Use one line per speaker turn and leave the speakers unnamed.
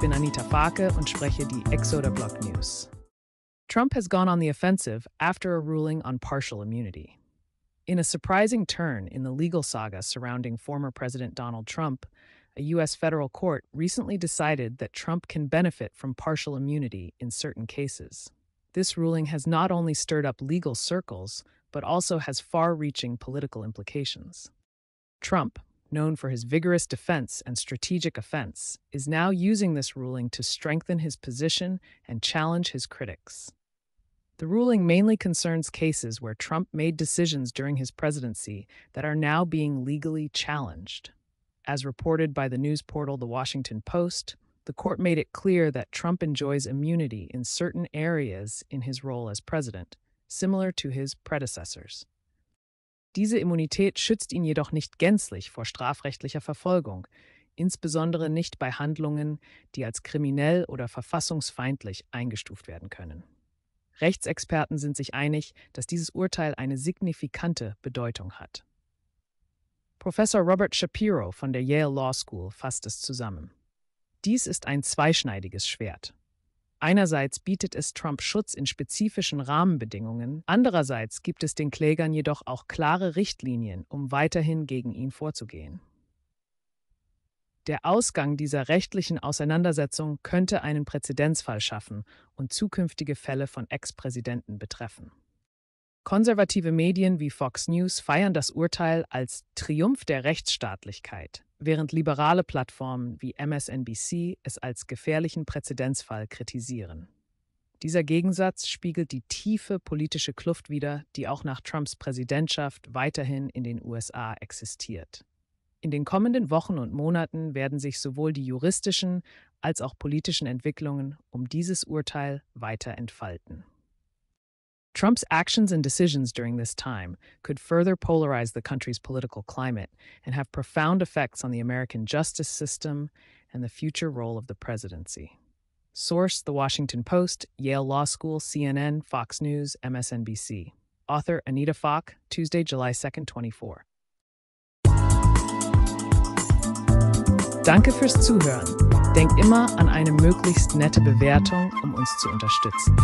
bin Anita Farke und spreche die Exoda Block News. Trump has gone on the offensive after a ruling on partial immunity. In a surprising turn in the legal saga surrounding former President Donald Trump, a U.S. federal court recently decided that Trump can benefit from partial immunity in certain cases. This ruling has not only stirred up legal circles, but also has far reaching political implications. Trump, known for his vigorous defense and strategic offense, is now using this ruling to strengthen his position and challenge his critics. The ruling mainly concerns cases where Trump made decisions during his presidency that are now being legally challenged. As reported by the news portal The Washington Post, the court made it clear that Trump enjoys immunity in certain areas in his role as president, similar to his predecessors. Diese Immunität schützt ihn jedoch nicht gänzlich vor strafrechtlicher Verfolgung, insbesondere nicht bei Handlungen, die als kriminell oder verfassungsfeindlich eingestuft werden können. Rechtsexperten sind sich einig, dass dieses Urteil eine signifikante Bedeutung hat. Professor Robert Shapiro von der Yale Law School fasst es zusammen. Dies ist ein zweischneidiges Schwert. Einerseits bietet es Trump Schutz in spezifischen Rahmenbedingungen, andererseits gibt es den Klägern jedoch auch klare Richtlinien, um weiterhin gegen ihn vorzugehen. Der Ausgang dieser rechtlichen Auseinandersetzung könnte einen Präzedenzfall schaffen und zukünftige Fälle von Ex-Präsidenten betreffen. Konservative Medien wie Fox News feiern das Urteil als Triumph der Rechtsstaatlichkeit während liberale Plattformen wie MSNBC es als gefährlichen Präzedenzfall kritisieren. Dieser Gegensatz spiegelt die tiefe politische Kluft wider, die auch nach Trumps Präsidentschaft weiterhin in den USA existiert. In den kommenden Wochen und Monaten werden sich sowohl die juristischen als auch politischen Entwicklungen um dieses Urteil weiter entfalten. Trump's actions and decisions during this time could further polarize the country's political climate and have profound effects on the American justice system and the future role of the presidency. Source The Washington Post, Yale Law School, CNN, Fox News, MSNBC. Author Anita Falk, Tuesday, July 2nd, 24. Danke fürs Zuhören. Denkt immer an eine möglichst nette Bewertung, um uns zu unterstützen.